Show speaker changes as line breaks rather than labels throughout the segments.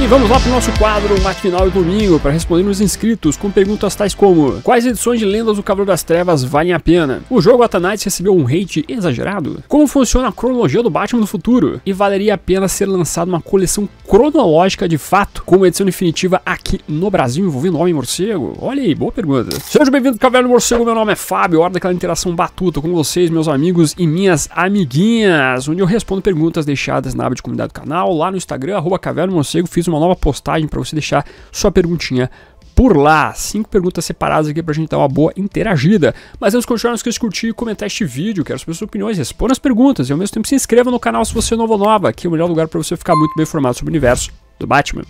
E vamos lá para o nosso quadro matinal e domingo para responder os inscritos com perguntas tais como: Quais edições de Lendas do Cavaleiro das Trevas valem a pena? O jogo Atanites recebeu um hate exagerado? Como funciona a cronologia do Batman do futuro? E valeria a pena ser lançada uma coleção cronológica de fato, com uma edição definitiva aqui no Brasil envolvendo Homem Morcego? Olha aí, boa pergunta. Seja bem-vindo, Cavaleiro Morcego. Meu nome é Fábio, hora daquela interação batuta com vocês, meus amigos e minhas amiguinhas, onde eu respondo perguntas deixadas na aba de comunidade do canal, lá no Instagram, arroba Caverna Morcego fiz uma nova postagem para você deixar sua perguntinha por lá. Cinco perguntas separadas aqui para a gente dar uma boa interagida. Mas antes de continuar, não esqueça de curtir e comentar este vídeo. Quero saber suas opiniões, responda as perguntas e ao mesmo tempo se inscreva no canal se você é novo ou nova, que é o melhor lugar para você ficar muito bem informado sobre o universo do Batman.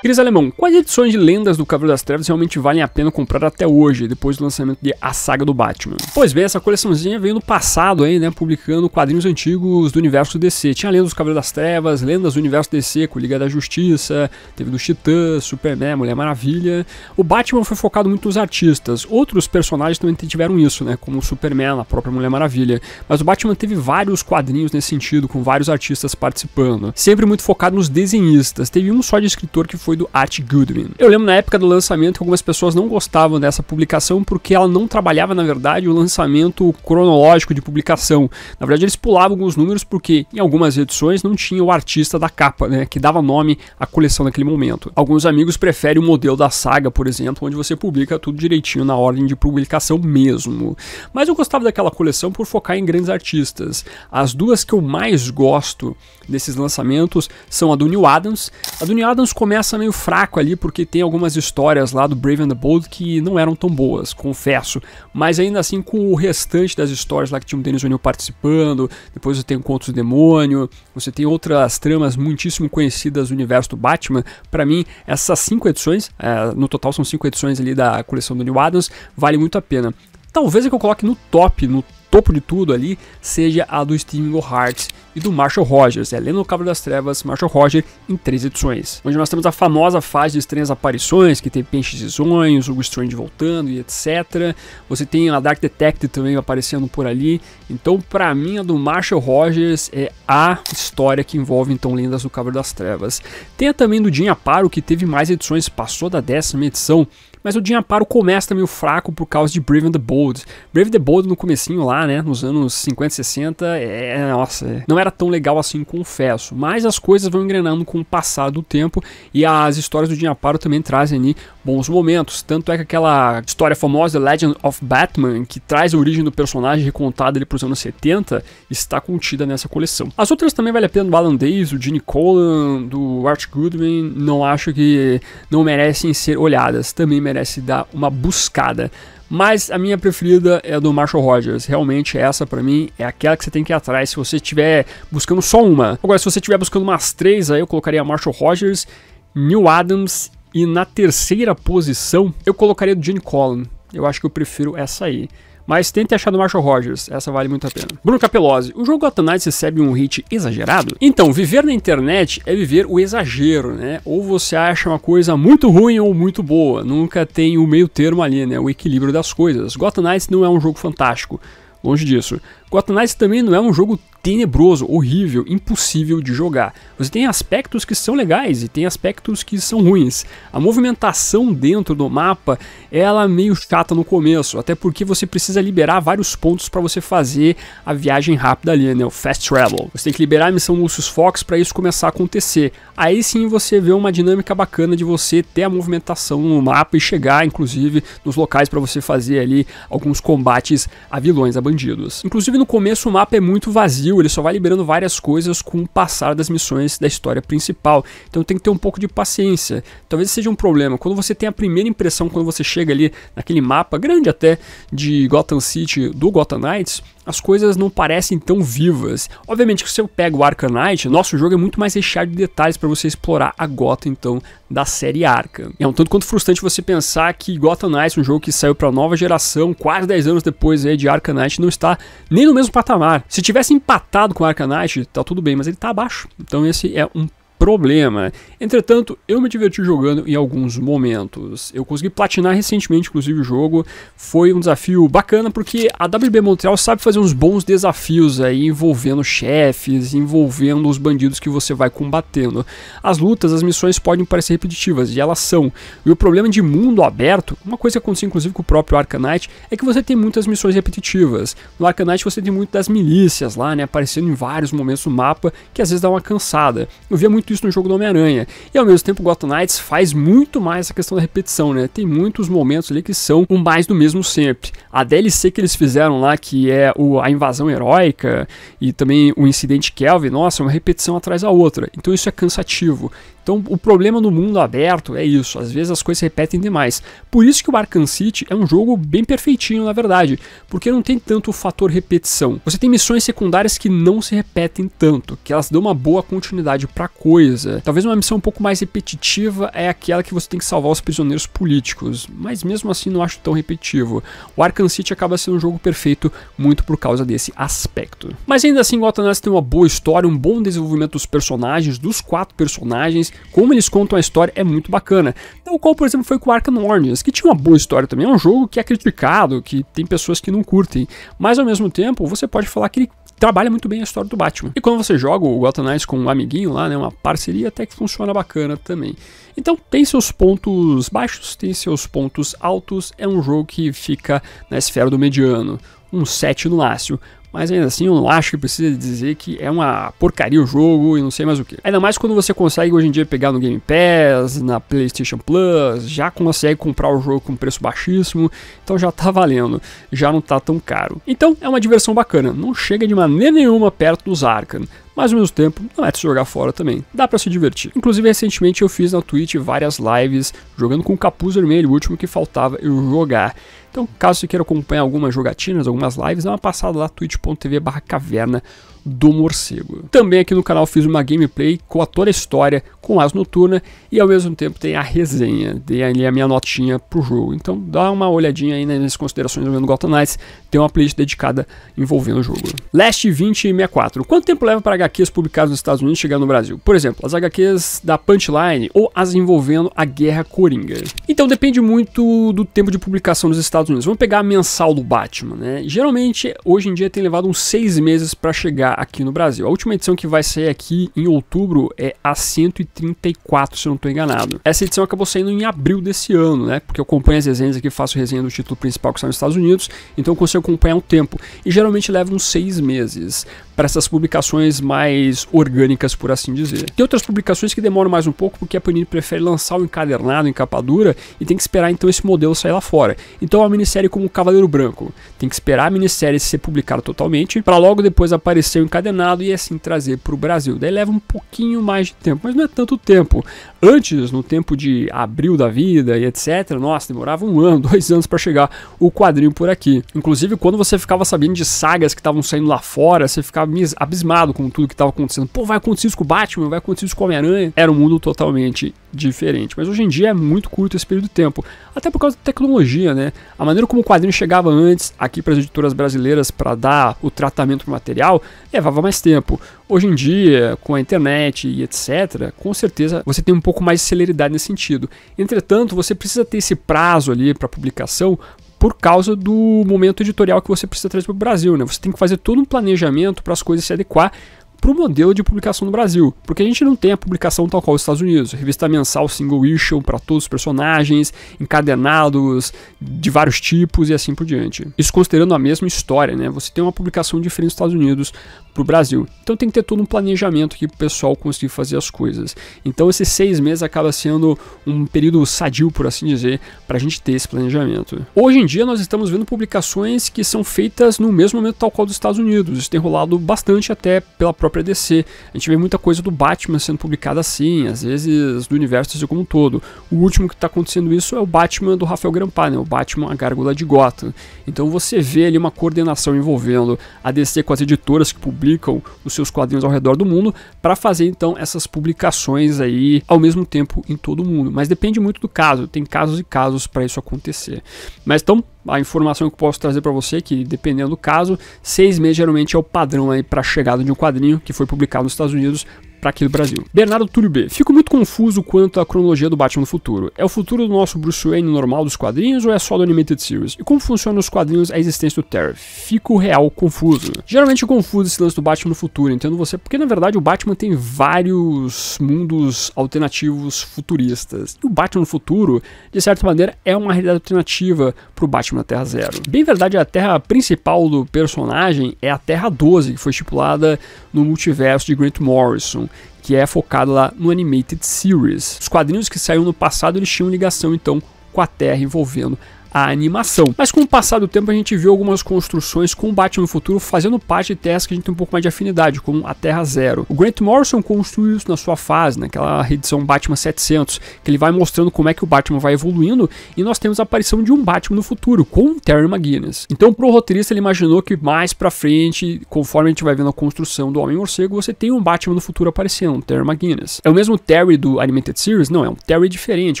Cris Alemão, quais edições de Lendas do Cavaleiro das Trevas realmente valem a pena comprar até hoje, depois do lançamento de A Saga do Batman? Pois bem, essa coleçãozinha veio no passado aí, né, publicando quadrinhos antigos do universo DC. Tinha Lendas do Cavaleiro das Trevas, Lendas do universo DC com Liga da Justiça, teve dos Titãs, Superman, Mulher Maravilha. O Batman foi focado muito nos artistas. Outros personagens também tiveram isso, né, como o Superman, a própria Mulher Maravilha. Mas o Batman teve vários quadrinhos nesse sentido, com vários artistas participando. Sempre muito focado nos desenhistas. Teve um só de escritor que foi foi do Art Goodwin. Eu lembro na época do lançamento que algumas pessoas não gostavam dessa publicação porque ela não trabalhava, na verdade, o lançamento cronológico de publicação. Na verdade, eles pulavam alguns números porque em algumas edições não tinha o artista da capa, né, que dava nome à coleção naquele momento. Alguns amigos preferem o modelo da saga, por exemplo, onde você publica tudo direitinho na ordem de publicação mesmo. Mas eu gostava daquela coleção por focar em grandes artistas. As duas que eu mais gosto desses lançamentos são a do Neil Adams. A do Neil Adams começa meio fraco ali, porque tem algumas histórias lá do Brave and the Bold que não eram tão boas, confesso. Mas ainda assim, com o restante das histórias lá que tinha o Dennis O'Neill participando, depois você tem o Contos do Demônio, você tem outras tramas muitíssimo conhecidas do universo do Batman. Para mim, essas cinco edições, eh, no total são cinco edições ali da coleção do Neil Adams, vale muito a pena. Talvez a que eu coloque no top, no topo de tudo ali, seja a do Steaming Hearts e do Marshall Rogers, é Lenda do Cabo das Trevas, Marshall Rogers, em três edições. Onde nós temos a famosa fase de estranhas aparições, que tem Peixes e Sonhos, Hugo Strange voltando e etc. Você tem a Dark Detective também aparecendo por ali. Então, para mim, a do Marshall Rogers é a história que envolve, então, Lendas do Cabo das Trevas. Tem a também do Jim Aparo, que teve mais edições, passou da décima edição, mas o Jim Aparo começa meio fraco por causa de Brave and the Bold. Brave and the Bold no comecinho lá, né, nos anos 50 e 60, é, nossa, é, não era tão legal assim, confesso. Mas as coisas vão engrenando com o passar do tempo e as histórias do Jim Aparo também trazem ali bons momentos. Tanto é que aquela história famosa, Legend of Batman, que traz a origem do personagem recontada ali pros anos 70, está contida nessa coleção. As outras também vale a pena do Alan Days, do Gene Colan, do Art Goodwin, não acho que não merecem ser olhadas. Também merecem merece dar uma buscada. Mas a minha preferida é a do Marshall Rogers. Realmente essa para mim é aquela que você tem que ir atrás se você estiver buscando só uma. Agora se você estiver buscando umas três aí eu colocaria Marshall Rogers, Neil Adams e na terceira posição eu colocaria do Gene Collin. Eu acho que eu prefiro essa aí mas tente achar do Marshall Rogers, essa vale muito a pena. Bruno Capelozzi, o jogo Gotham Knights recebe um hit exagerado? Então, viver na internet é viver o exagero, né? Ou você acha uma coisa muito ruim ou muito boa, nunca tem o meio termo ali, né? O equilíbrio das coisas. Gotham Knights não é um jogo fantástico, longe disso. Gotham Knights também não é um jogo tenebroso, horrível, impossível de jogar. Você tem aspectos que são legais e tem aspectos que são ruins. A movimentação dentro do mapa, ela é meio chata no começo, até porque você precisa liberar vários pontos para você fazer a viagem rápida ali, né, o fast travel. Você tem que liberar a missão Lucius Fox para isso começar a acontecer. Aí sim você vê uma dinâmica bacana de você ter a movimentação no mapa e chegar inclusive nos locais para você fazer ali alguns combates a vilões, a bandidos. Inclusive no começo o mapa é muito vazio, ele só vai liberando várias coisas com o passar das missões da história principal. Então tem que ter um pouco de paciência. Talvez seja um problema. Quando você tem a primeira impressão, quando você chega ali naquele mapa grande até de Gotham City do Gotham Knights, as coisas não parecem tão vivas. Obviamente que se eu pego o Arkham Knight, nosso jogo é muito mais recheado de detalhes para você explorar a Gotham então da série Arkham. É um tanto quanto frustrante você pensar que Gotham Knights, um jogo que saiu para nova geração, quase 10 anos depois aí de Arkham Knight, não está nem no mesmo patamar. Se tivesse empatado com Arkham Knight, tá tudo bem, mas ele tá abaixo. Então esse é um problema. Entretanto, eu me diverti jogando em alguns momentos. Eu consegui platinar recentemente, inclusive, o jogo. Foi um desafio bacana porque a WB Montreal sabe fazer uns bons desafios aí envolvendo chefes, envolvendo os bandidos que você vai combatendo. As lutas, as missões podem parecer repetitivas e elas são. E o problema de mundo aberto, uma coisa que aconteceu inclusive com o próprio Arcanite, é que você tem muitas missões repetitivas. No Arcanite você tem muito das milícias lá, né, aparecendo em vários momentos do mapa, que às vezes dá uma cansada. Eu via muito no jogo do Homem-Aranha. E ao mesmo tempo, Gotham Knights faz muito mais essa questão da repetição, né? Tem muitos momentos ali que são um mais do mesmo sempre. A DLC que eles fizeram lá, que é o, a invasão heróica e também o incidente Kelvin, nossa, é uma repetição atrás da outra. Então isso é cansativo. Então, o problema no mundo aberto é isso, às vezes as coisas se repetem demais. Por isso que o Arkham City é um jogo bem perfeitinho, na verdade, porque não tem tanto o fator repetição. Você tem missões secundárias que não se repetem tanto, que elas dão uma boa continuidade para coisa coisa. Talvez uma missão um pouco mais repetitiva é aquela que você tem que salvar os prisioneiros políticos, mas mesmo assim não acho tão repetitivo. O Arkham City acaba sendo um jogo perfeito muito por causa desse aspecto. Mas ainda assim, Gotham Knights tem uma boa história, um bom desenvolvimento dos personagens, dos quatro personagens, como eles contam a história é muito bacana. o qual, por exemplo, foi com Arkham Origins, que tinha uma boa história também, é um jogo que é criticado, que tem pessoas que não curtem, mas ao mesmo tempo você pode falar que ele trabalha muito bem a história do Batman. E quando você joga o Gotham Knights com um amiguinho lá, né, uma parceria até que funciona bacana também. Então tem seus pontos baixos, tem seus pontos altos, é um jogo que fica na esfera do mediano, um 7 no máximo mas ainda assim eu não acho que precisa dizer que é uma porcaria o jogo e não sei mais o que. Ainda mais quando você consegue hoje em dia pegar no Game Pass, na PlayStation Plus, já consegue comprar o jogo com preço baixíssimo, então já tá valendo, já não tá tão caro. Então é uma diversão bacana, não chega de maneira nenhuma perto dos Arkham, mas ao mesmo tempo não é de se jogar fora também. Dá para se divertir. Inclusive, recentemente eu fiz na Twitch várias lives jogando com o capuz vermelho, o último que faltava eu jogar. Então, caso você queira acompanhar algumas jogatinas, algumas lives, dá uma passada lá twitch.tv/caverna do morcego. Também aqui no canal fiz uma gameplay com a toda a história com As Noturna e ao mesmo tempo tem a resenha, dei ali a minha notinha pro jogo. Então dá uma olhadinha aí nas considerações do Gotham Knights, tem uma playlist dedicada envolvendo o jogo. Last 2064. Quanto tempo leva para HQs publicadas nos Estados Unidos chegar no Brasil? Por exemplo, as HQs da Punchline ou as envolvendo a Guerra Coringa. Então depende muito do tempo de publicação nos Estados Unidos. Vamos pegar a mensal do Batman, né? Geralmente hoje em dia tem levado uns seis meses para chegar aqui no Brasil. A última edição que vai sair aqui em outubro é a 134, se eu não estou enganado. Essa edição acabou saindo em abril desse ano, né? Porque eu acompanho as resenhas aqui, faço resenha do título principal que está nos Estados Unidos, então eu consigo acompanhar um tempo. E geralmente leva uns seis meses para essas publicações mais orgânicas, por assim dizer. Tem outras publicações que demoram mais um pouco porque a Panini prefere lançar o encadernado em capa dura e tem que esperar então esse modelo sair lá fora. Então é a minissérie como Cavaleiro Branco tem que esperar a minissérie ser publicada totalmente para logo depois aparecer o encadenado e assim trazer para o Brasil. Daí leva um pouquinho mais de tempo, mas não é tanto tempo. Antes, no tempo de abril da vida e etc, nossa, demorava um ano, dois anos para chegar o quadrinho por aqui. Inclusive, quando você ficava sabendo de sagas que estavam saindo lá fora, você ficava abismado com tudo que estava acontecendo. Pô, vai acontecer isso com o Batman, vai acontecer isso com o Homem-Aranha. Era um mundo totalmente diferente. Mas hoje em dia é muito curto esse período de tempo. Até por causa da tecnologia, né? A maneira como o quadrinho chegava antes aqui para as editoras brasileiras para dar o tratamento pro material levava mais tempo. Hoje em dia, com a internet e etc., com certeza você tem um pouco mais de celeridade nesse sentido. Entretanto, você precisa ter esse prazo ali para publicação por causa do momento editorial que você precisa trazer para o Brasil. Né? Você tem que fazer todo um planejamento para as coisas se adequar para o modelo de publicação no Brasil, porque a gente não tem a publicação tal qual os Estados Unidos, revista mensal single issue para todos os personagens, encadenados de vários tipos e assim por diante. Isso considerando a mesma história, né? Você tem uma publicação diferente nos Estados Unidos para o Brasil. Então tem que ter todo um planejamento aqui para o pessoal conseguir fazer as coisas. Então esses seis meses acaba sendo um período sadio, por assim dizer, para a gente ter esse planejamento. Hoje em dia nós estamos vendo publicações que são feitas no mesmo momento tal qual dos Estados Unidos. Isso tem rolado bastante até pela própria DC. A gente vê muita coisa do Batman sendo publicada assim, às vezes do universo assim como um todo. O último que está acontecendo isso é o Batman do Rafael Grampa, né? o Batman A Gárgula de Gotham. Então você vê ali uma coordenação envolvendo a DC com as editoras que publicam publicam os seus quadrinhos ao redor do mundo para fazer então essas publicações aí ao mesmo tempo em todo o mundo. Mas depende muito do caso, tem casos e casos para isso acontecer. Mas então a informação que eu posso trazer para você é que dependendo do caso, seis meses geralmente é o padrão aí para a chegada de um quadrinho que foi publicado nos Estados Unidos para aqui do Brasil. Bernardo Túlio B. Fico muito confuso quanto à cronologia do Batman no futuro. É o futuro do nosso Bruce Wayne normal dos quadrinhos ou é só do Animated Series? E como funciona nos quadrinhos a existência do Terry? Fico real confuso. Geralmente eu confuso esse lance do Batman no futuro, entendo você, porque na verdade o Batman tem vários mundos alternativos futuristas. E o Batman no futuro, de certa maneira, é uma realidade alternativa para o Batman na Terra Zero. Bem verdade, a terra principal do personagem é a Terra 12, que foi estipulada no multiverso de Grant Morrison, que é focado lá no Animated Series. Os quadrinhos que saíram no passado eles tinham ligação então com a Terra envolvendo a animação. Mas com o passar do tempo a gente viu algumas construções com o Batman Futuro fazendo parte de terras que a gente tem um pouco mais de afinidade, como a Terra Zero. O Grant Morrison construiu isso na sua fase, naquela edição Batman 700, que ele vai mostrando como é que o Batman vai evoluindo e nós temos a aparição de um Batman no futuro com o Terry McGuinness. Então pro roteirista ele imaginou que mais para frente, conforme a gente vai vendo a construção do Homem Morcego, você tem um Batman no futuro aparecendo, um Terry McGuinness. É o mesmo Terry do Animated Series? Não, é um Terry diferente,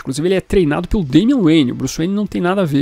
inclusive ele é treinado pelo Damian Wayne, o Bruce Wayne não tem nada a ver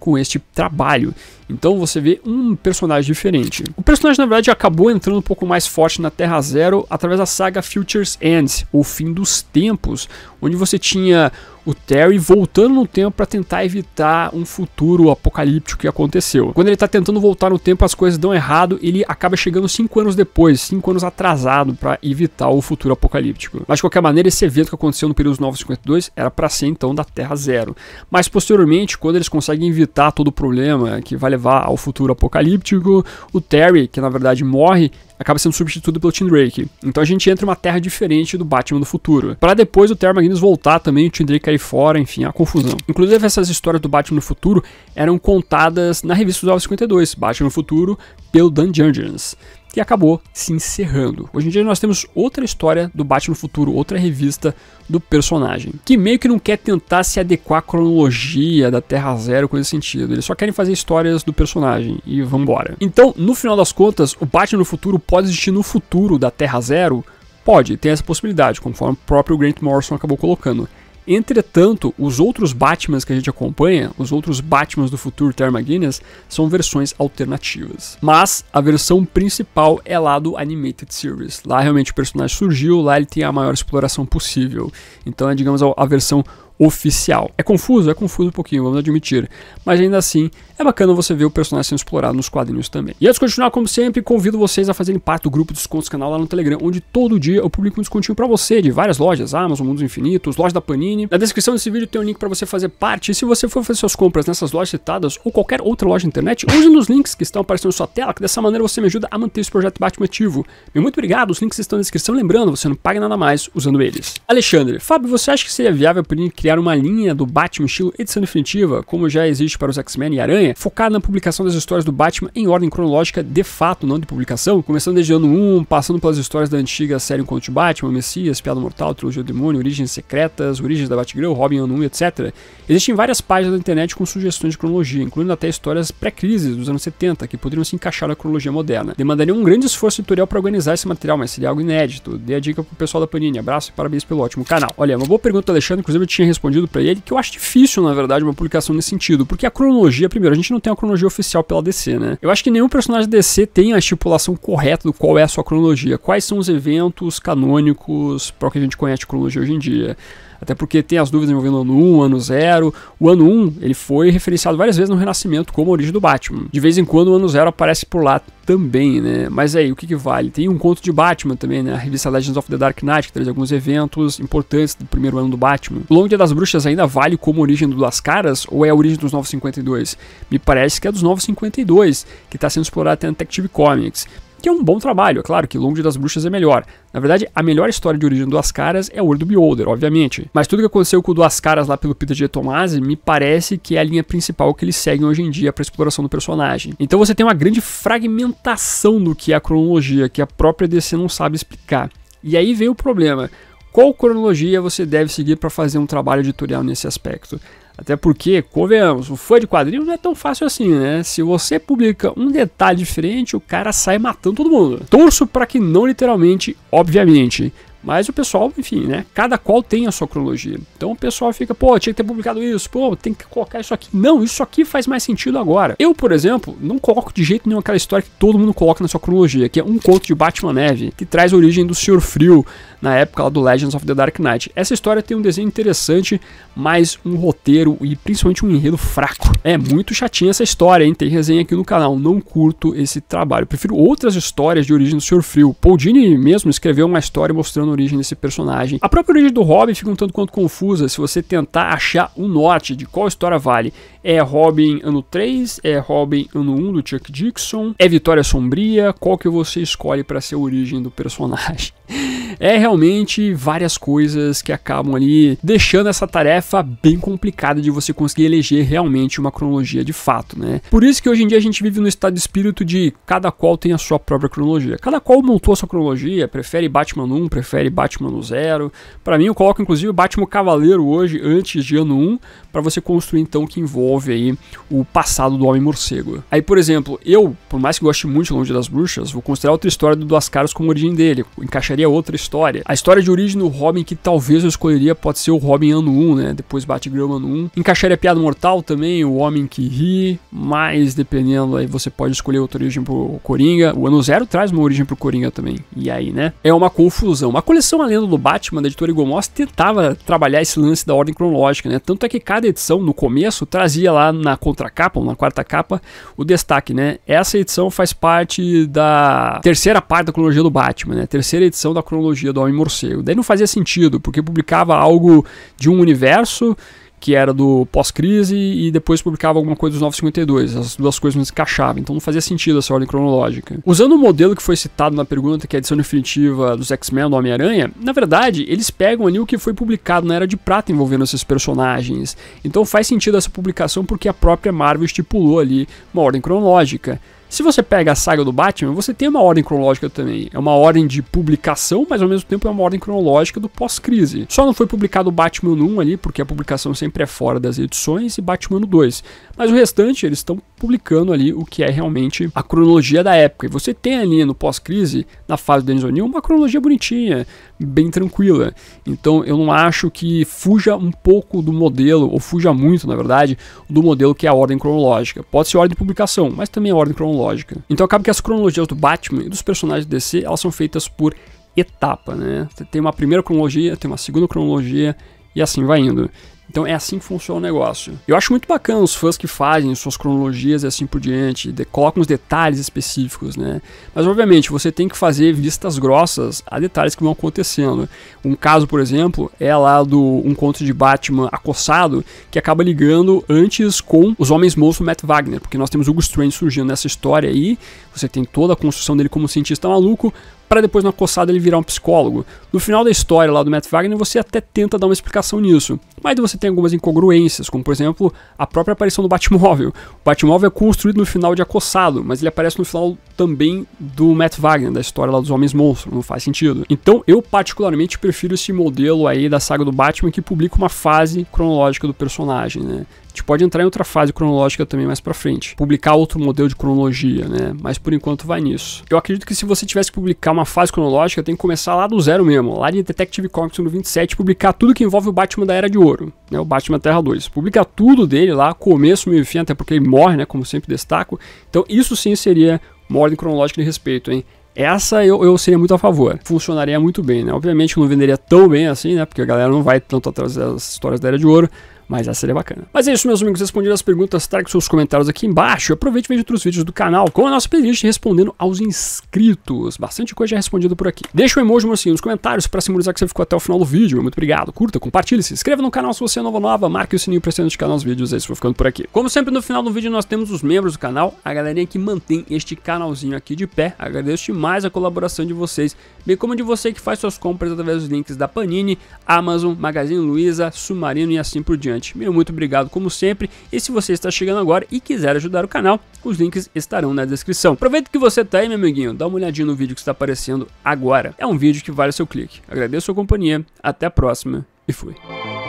com este trabalho. Então você vê um personagem diferente. O personagem, na verdade, acabou entrando um pouco mais forte na Terra Zero através da saga Futures Ends, ou Fim dos Tempos, onde você tinha o Terry voltando no tempo para tentar evitar um futuro apocalíptico que aconteceu. Quando ele está tentando voltar no tempo, as coisas dão errado, ele acaba chegando 5 anos depois, 5 anos atrasado para evitar o futuro apocalíptico. Mas de qualquer maneira, esse evento que aconteceu no período 952 era para ser então da Terra Zero. Mas posteriormente, quando eles conseguem evitar evitar todo o problema que vai levar ao futuro apocalíptico. O Terry, que na verdade morre, acaba sendo substituído pelo Tim Drake. Então a gente entra em uma terra diferente do Batman do futuro. Para depois o Terry Magnus voltar também, o Tim Drake cair fora, enfim, a confusão. Inclusive essas histórias do Batman do futuro eram contadas na revista dos Alves 52, Batman do futuro, pelo Dan Jurgens que acabou se encerrando. Hoje em dia nós temos outra história do Batman no Futuro, outra revista do personagem, que meio que não quer tentar se adequar à cronologia da Terra Zero, coisa esse sentido. Eles só querem fazer histórias do personagem e vambora. Então, no final das contas, o Batman no Futuro pode existir no futuro da Terra Zero? Pode, tem essa possibilidade, conforme o próprio Grant Morrison acabou colocando. Entretanto, os outros Batmans que a gente acompanha, os outros Batmans do futuro Terma Guinness, são versões alternativas. Mas a versão principal é lá do Animated Series. Lá realmente o personagem surgiu, lá ele tem a maior exploração possível. Então é, digamos, a versão oficial. É confuso? É confuso um pouquinho, vamos admitir. Mas ainda assim, é bacana você ver o personagem sendo explorado nos quadrinhos também. E antes de continuar, como sempre, convido vocês a fazerem parte do grupo Descontos Canal lá no Telegram, onde todo dia eu publico um descontinho para você de várias lojas, Amazon, Mundos Infinitos, loja da Panini. Na descrição desse vídeo tem um link para você fazer parte. E se você for fazer suas compras nessas lojas citadas ou qualquer outra loja na internet, use nos links que estão aparecendo na sua tela, que dessa maneira você me ajuda a manter esse projeto Batman ativo. E muito obrigado, os links estão na descrição. Lembrando, você não paga nada mais usando eles. Alexandre, Fábio, você acha que seria viável a Panini criar criar uma linha do Batman estilo edição definitiva, como já existe para os X-Men e Aranha, focada na publicação das histórias do Batman em ordem cronológica de fato, não de publicação, começando desde o ano 1, passando pelas histórias da antiga série Encontro Batman, Messias, Piada Mortal, Trilogia do Demônio, Origens Secretas, Origens da Batgirl, Robin ano 1, etc. Existem várias páginas da internet com sugestões de cronologia, incluindo até histórias pré-crises dos anos 70, que poderiam se encaixar na cronologia moderna. Demandaria um grande esforço editorial para organizar esse material, mas seria algo inédito. Dei a dica pro pessoal da Panini. Abraço e parabéns pelo ótimo canal. Olha, uma boa pergunta, Alexandre. Inclusive, eu tinha respondido para ele, que eu acho difícil, na verdade, uma publicação nesse sentido, porque a cronologia, primeiro, a gente não tem a cronologia oficial pela DC, né? Eu acho que nenhum personagem da DC tem a estipulação correta do qual é a sua cronologia, quais são os eventos canônicos para o que a gente conhece de cronologia hoje em dia. Até porque tem as dúvidas envolvendo o ano 1, o ano 0. O ano 1, ele foi referenciado várias vezes no Renascimento como a origem do Batman. De vez em quando o ano 0 aparece por lá também, né? Mas aí, o que, que vale? Tem um conto de Batman também, né? A revista Legends of the Dark Knight, que traz alguns eventos importantes do primeiro ano do Batman. O Longo Dia das Bruxas ainda vale como origem do Las Caras ou é a origem dos Novos 52? Me parece que é dos Novos 52, que está sendo explorado até na Detective Comics que é um bom trabalho, é claro que Longe das Bruxas é melhor. Na verdade, a melhor história de origem do Duas Caras é o World Beholder, obviamente. Mas tudo que aconteceu com o Duas Caras lá pelo Peter G. Tomasi me parece que é a linha principal que eles seguem hoje em dia para exploração do personagem. Então você tem uma grande fragmentação do que é a cronologia, que a própria DC não sabe explicar. E aí vem o problema. Qual cronologia você deve seguir para fazer um trabalho editorial nesse aspecto? Até porque, convenhamos, o fã de quadrinhos não é tão fácil assim, né? Se você publica um detalhe diferente, o cara sai matando todo mundo. Torço para que não literalmente, obviamente. Mas o pessoal, enfim, né? Cada qual tem a sua cronologia. Então o pessoal fica, pô, tinha que ter publicado isso, pô, tem que colocar isso aqui. Não, isso aqui faz mais sentido agora. Eu, por exemplo, não coloco de jeito nenhum aquela história que todo mundo coloca na sua cronologia, que é um conto de Batman Neve, que traz a origem do Senhor Frio na época lá do Legends of the Dark Knight. Essa história tem um desenho interessante, mas um roteiro e principalmente um enredo fraco. É muito chatinha essa história, hein? Tem resenha aqui no canal. Não curto esse trabalho. prefiro outras histórias de origem do Senhor Frio. Paul Dini mesmo escreveu uma história mostrando origem desse personagem. A própria origem do Robin fica um tanto quanto confusa se você tentar achar o um norte de qual história vale é Robin ano 3? É Robin ano 1 do Chuck Dixon? É Vitória Sombria? Qual que você escolhe para ser a origem do personagem? É realmente várias coisas que acabam ali deixando essa tarefa bem complicada de você conseguir eleger realmente uma cronologia de fato, né? Por isso que hoje em dia a gente vive no estado de espírito de cada qual tem a sua própria cronologia. Cada qual montou a sua cronologia, prefere Batman 1, prefere Batman no 0. Para mim eu coloco inclusive Batman Cavaleiro hoje antes de ano 1 para você construir então o que envolve envolve aí o passado do Homem-Morcego. Aí, por exemplo, eu, por mais que goste muito de Longe das Bruxas, vou considerar outra história do Duas Caras como origem dele, encaixaria outra história. A história de origem do Robin que talvez eu escolheria pode ser o Robin ano 1, né? Depois Batgirl ano 1. Encaixaria a Piada Mortal também, o Homem que Ri, mas dependendo aí você pode escolher outra origem pro Coringa. O ano 0 traz uma origem pro Coringa também. E aí, né? É uma confusão. A coleção A Lenda do Batman, da editora Igor Moss, tentava trabalhar esse lance da ordem cronológica, né? Tanto é que cada edição, no começo, trazia dizia lá na contracapa, ou na quarta capa, o destaque, né? Essa edição faz parte da terceira parte da cronologia do Batman, né? Terceira edição da cronologia do Homem-Morcego. Daí não fazia sentido, porque publicava algo de um universo que era do pós-crise e depois publicava alguma coisa dos 952. As duas coisas não se encaixavam, então não fazia sentido essa ordem cronológica. Usando o modelo que foi citado na pergunta, que é a edição definitiva dos X-Men do Homem-Aranha, na verdade, eles pegam ali o que foi publicado na Era de Prata envolvendo esses personagens. Então faz sentido essa publicação porque a própria Marvel estipulou ali uma ordem cronológica. Se você pega a saga do Batman, você tem uma ordem cronológica também. É uma ordem de publicação, mas ao mesmo tempo é uma ordem cronológica do pós-crise. Só não foi publicado o Batman 1 ali, porque a publicação sempre é fora das edições, e Batman 2. Mas o restante, eles estão publicando ali o que é realmente a cronologia da época. E você tem ali no pós-crise, na fase do Denis O'Neill, uma cronologia bonitinha, bem tranquila. Então eu não acho que fuja um pouco do modelo, ou fuja muito, na verdade, do modelo que é a ordem cronológica. Pode ser ordem de publicação, mas também a é ordem cronológica então acaba que as cronologias do Batman e dos personagens DC, elas são feitas por etapa, né? Tem uma primeira cronologia, tem uma segunda cronologia e assim vai indo. Então é assim que funciona o negócio. Eu acho muito bacana os fãs que fazem suas cronologias e assim por diante, de, colocam os detalhes específicos, né? Mas obviamente você tem que fazer vistas grossas a detalhes que vão acontecendo. Um caso, por exemplo, é lá do um conto de Batman acossado que acaba ligando antes com os homens monstros do Matt Wagner, porque nós temos o Strange surgindo nessa história aí. Você tem toda a construção dele como cientista maluco, para depois na coçada ele virar um psicólogo. No final da história lá do Matt Wagner você até tenta dar uma explicação nisso, mas você tem algumas incongruências, como por exemplo a própria aparição do Batmóvel. O Batmóvel é construído no final de Acossado, mas ele aparece no final também do Matt Wagner, da história lá dos Homens Monstros, não faz sentido. Então eu particularmente prefiro esse modelo aí da saga do Batman que publica uma fase cronológica do personagem, né? A gente pode entrar em outra fase cronológica também mais para frente, publicar outro modelo de cronologia, né? Mas por enquanto vai nisso. Eu acredito que se você tivesse que publicar uma fase cronológica, tem que começar lá do zero mesmo, lá de Detective Comics no 27, publicar tudo que envolve o Batman da Era de Ouro, né? O Batman Terra 2. Publicar tudo dele lá, começo, meio e fim, até porque ele morre, né? Como sempre destaco. Então isso sim seria uma ordem cronológica de respeito, hein? Essa eu, eu seria muito a favor. Funcionaria muito bem, né? Obviamente não venderia tão bem assim, né? Porque a galera não vai tanto atrás das histórias da Era de Ouro. Mas essa seria bacana. Mas é isso, meus amigos. Respondendo as perguntas, traga seus comentários aqui embaixo. Aproveite e veja outros vídeos do canal, com a nossa playlist respondendo aos inscritos. Bastante coisa já é respondida por aqui. Deixa um emoji, mocinho, nos comentários para simbolizar que você ficou até o final do vídeo. Muito obrigado. Curta, compartilhe, se inscreva no canal se você é nova nova, marque o sininho para ser notificar nos vídeos. É isso, vou ficando por aqui. Como sempre, no final do vídeo nós temos os membros do canal, a galerinha que mantém este canalzinho aqui de pé. Agradeço demais a colaboração de vocês, bem como de você que faz suas compras através dos links da Panini, Amazon, Magazine Luiza, Submarino e assim por diante bastante. Meu muito obrigado como sempre e se você está chegando agora e quiser ajudar o canal, os links estarão na descrição. Aproveita que você está aí, meu amiguinho, dá uma olhadinha no vídeo que está aparecendo agora. É um vídeo que vale o seu clique. Agradeço a sua companhia, até a próxima e fui.